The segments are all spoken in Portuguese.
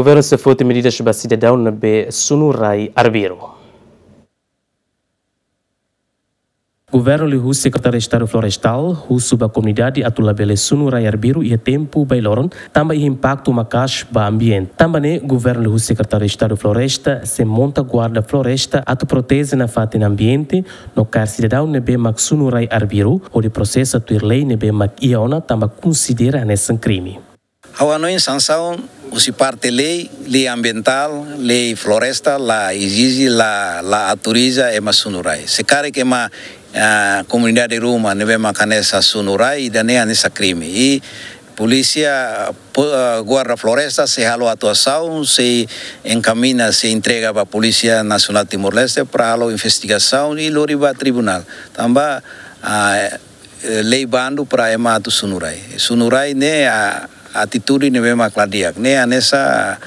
Governo Safote medidas para cidadão na B. Sunurai Arbiro. Governo lihu Secretário de Estado Florestal, russo ba comunidade atulabele sunurai arbiru e tempo bailoron, tamba i impacto macash ba ambiente. Também, ne, governo lihu Secretário de Estado Floresta, se monta guarda floresta atu protese na fate na ambiente, no car cidadão nebe mac sunurai arbiru, o de processo atuir lei nebe mac iona, também considera nesse crime. Hawa no sanção se parte lei, lei ambiental, lei floresta, la exige, la, la autoriza e sunurai Se care que ma a ah, comunidade ruma a macanesa sunurai da ne anesa crime. E polícia ah, guarda floresta se halo atuação, se encamina, se entrega para a Polícia Nacional Timor-Leste para a investigação e o tribunal. Também a ah, eh, lei bando para emato sunurai. Sunurai né a Atitude atitudine mesma né? Nessa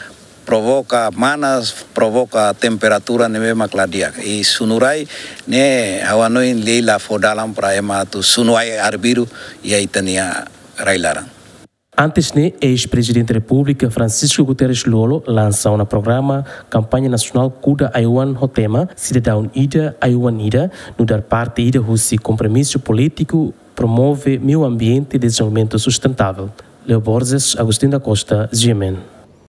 provoca manas, provoca temperatura mesma cardíaca. E sunurai, né, awa noin leila fodalam para ema tu sunuai arbiru e aí tania railaran. Antes, né, ex-presidente da República Francisco Guterres Lolo lançou no programa campanha nacional Cuda Aiwan Hotema, cidadão Ida Aiwan Ida, no dar parte Ida Russi compromisso político promove meio ambiente e desenvolvimento sustentável. Leoborges Borges, Agostinho da Costa, Ziemen